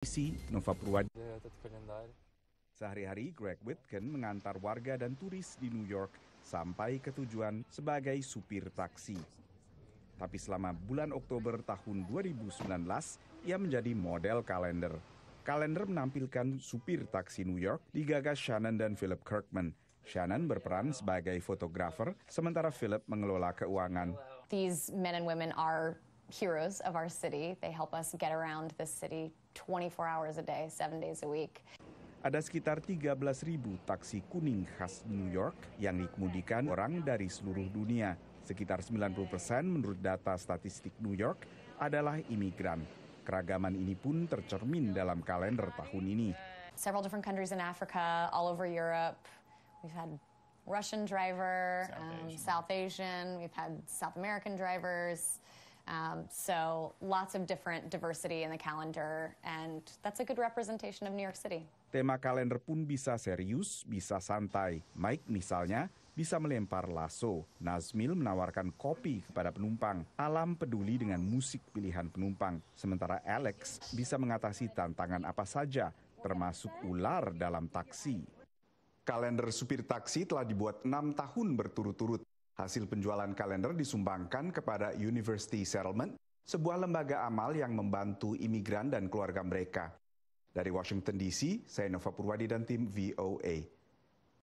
isi Nova Purwadi. Sehari-hari, Greg Whitkin mengantar warga dan turis di New York sampai ke tujuan sebagai supir taksi. Tapi selama bulan Oktober tahun 2019, ia menjadi model kalender. Kalender menampilkan supir taksi New York digagas Shannon dan Philip Kirkman. Shannon berperan sebagai fotografer, sementara Philip mengelola keuangan. These men and women are heroes of our city. They help us get around this city 24 hours a day, 7 days a week. Ada sekitar 13.000 taksi kuning khas New York yang dikemudikan orang dari seluruh dunia. Sekitar 90 persen menurut data statistik New York adalah imigran. Keragaman ini pun tercermin dalam kalender tahun ini. Several different countries in Africa, all over Europe. We've had Russian driver, South um, Asian. Um, South Asian. We've had South American drivers. Um, so lots of different diversity in the calendar, and that's a good representation of New York City. Tema kalender pun bisa serius, bisa santai. Mike misalnya bisa melempar lasso. Nazmil menawarkan kopi kepada penumpang. Alam peduli dengan musik pilihan penumpang. Sementara Alex bisa mengatasi tantangan apa saja, termasuk ular dalam taksi. Kalender supir taksi telah dibuat enam tahun berturut-turut. Hasil penjualan kalender disumbangkan kepada University Settlement, sebuah lembaga amal yang membantu imigran dan keluarga mereka. Dari Washington DC, saya Nova Purwadi dan tim VOA.